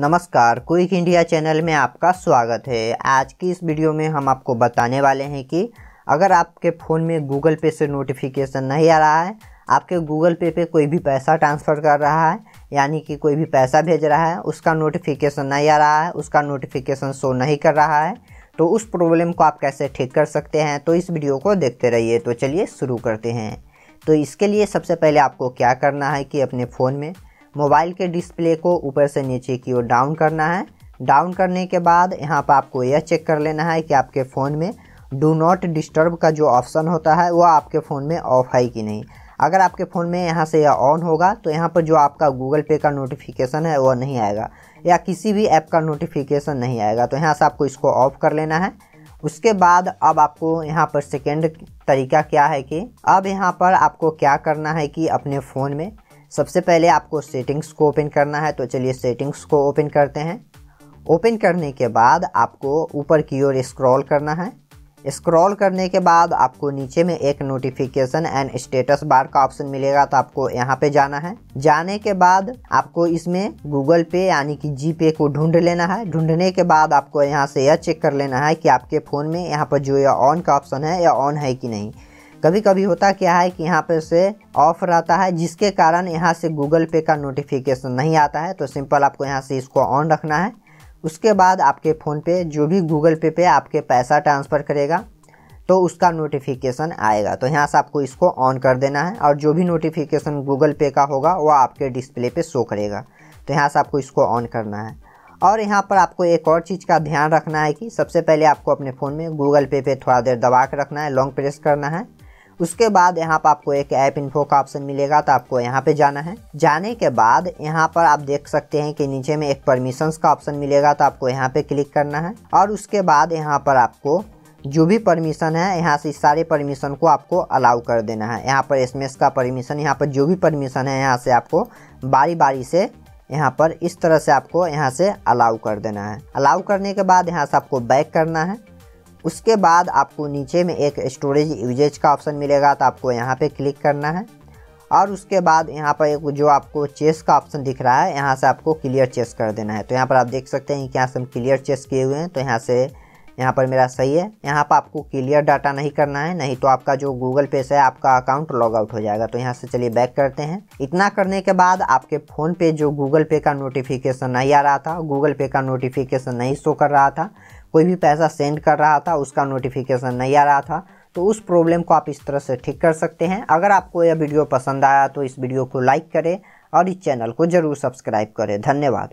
नमस्कार quick India channel में आपका स्वागत है आज की इस वीडियो में हम आपको बताने वाले हैं कि अगर आपके फ़ोन में गूगल पे से नोटिफिकेशन नहीं आ रहा है आपके गूगल पे पे कोई भी पैसा ट्रांसफ़र कर रहा है यानी कि कोई भी पैसा भेज रहा है उसका नोटिफिकेशन नहीं आ रहा है उसका नोटिफिकेशन शो नहीं कर रहा है तो उस प्रॉब्लम को आप कैसे ठीक कर सकते हैं तो इस वीडियो को देखते रहिए तो चलिए शुरू करते हैं तो इसके लिए सबसे पहले आपको क्या करना है कि अपने फ़ोन में मोबाइल के डिस्प्ले को ऊपर से नीचे की ओर डाउन करना है डाउन करने के बाद यहाँ पर आपको यह चेक कर लेना है कि आपके फ़ोन में डू नॉट डिस्टर्ब का जो ऑप्शन होता है वह आपके फ़ोन में ऑफ है कि नहीं अगर आपके फ़ोन में यहाँ से यह ऑन होगा तो यहाँ पर जो आपका गूगल पे का नोटिफिकेशन है वह नहीं आएगा या किसी भी ऐप का नोटिफिकेशन नहीं आएगा तो यहाँ से आपको इसको ऑफ़ कर लेना है उसके बाद अब आपको यहाँ पर सेकेंड तरीका क्या है कि अब यहाँ पर आपको क्या करना है कि अपने फ़ोन में सबसे पहले आपको सेटिंग्स को ओपन करना है तो चलिए सेटिंग्स को ओपन करते हैं ओपन करने के बाद आपको ऊपर की ओर स्क्रॉल करना है स्क्रॉल करने के बाद आपको नीचे में एक नोटिफिकेशन एंड स्टेटस बार का ऑप्शन मिलेगा तो आपको यहाँ पे जाना है जाने के बाद आपको इसमें गूगल पे यानी कि जी पे को ढूंढ लेना है ढूंढने के बाद आपको यहाँ से यह चेक कर लेना है कि आपके फ़ोन में यहाँ पर जो यह ऑन का ऑप्शन है यह ऑन है कि नहीं कभी कभी होता क्या है कि यहाँ पे से ऑफ रहता है जिसके कारण यहाँ से गूगल पे का नोटिफिकेशन नहीं आता है तो सिंपल आपको यहाँ से इसको ऑन रखना है उसके बाद आपके फ़ोन पे जो भी गूगल पे पे आपके पैसा ट्रांसफ़र करेगा तो उसका नोटिफिकेशन आएगा तो यहाँ से आपको इसको ऑन कर देना है और जो भी नोटिफिकेशन गूगल पे का होगा वो आपके डिस्प्ले पे शो करेगा तो यहाँ से आपको इसको ऑन करना है और यहाँ पर आपको एक और चीज़ का ध्यान रखना है कि सबसे पहले आपको अपने फ़ोन में गूगल पे पे थोड़ा देर दबा के रखना है लॉन्ग प्रेस करना है उसके बाद यहाँ पर आपको एक ऐप इन्फो का ऑप्शन मिलेगा तो आपको यहाँ पे जाना है जाने के बाद यहाँ पर आप देख सकते हैं कि नीचे में एक परमिशन का ऑप्शन मिलेगा तो आपको यहाँ पे क्लिक करना है और उसके बाद यहाँ पर आपको जो भी परमिशन है यहाँ से सारे परमिशन को आपको अलाउ कर देना है यहाँ पर एस का परमिशन यहाँ पर जो भी परमिशन है यहाँ से आपको बारी बारी से यहाँ पर इस तरह से आपको यहाँ से अलाउ कर देना है अलाउ करने के बाद यहाँ से आपको बैक करना है उसके बाद आपको नीचे में एक स्टोरेज यूजेज का ऑप्शन मिलेगा तो आपको यहाँ पे क्लिक करना है और उसके बाद यहाँ पर एक जो आपको चेस का ऑप्शन दिख रहा है यहाँ से आपको क्लियर चेस कर देना है तो यहाँ पर आप देख सकते हैं कि यहाँ से हम क्लियर चेस किए हुए हैं तो यहाँ से यहाँ पर मेरा सही है यहाँ पर आपको क्लियर डाटा नहीं करना है नहीं तो आपका जो गूगल पे से आपका अकाउंट लॉग आउट हो जाएगा तो यहाँ से चलिए बैक करते हैं इतना करने के बाद आपके फ़ोन पे जो गूगल पे का नोटिफिकेशन नहीं आ रहा था गूगल पे का नोटिफिकेशन नहीं शो कर रहा था कोई भी पैसा सेंड कर रहा था उसका नोटिफिकेशन नहीं आ रहा था तो उस प्रॉब्लम को आप इस तरह से ठीक कर सकते हैं अगर आपको यह वीडियो पसंद आया तो इस वीडियो को लाइक करें और इस चैनल को ज़रूर सब्सक्राइब करें धन्यवाद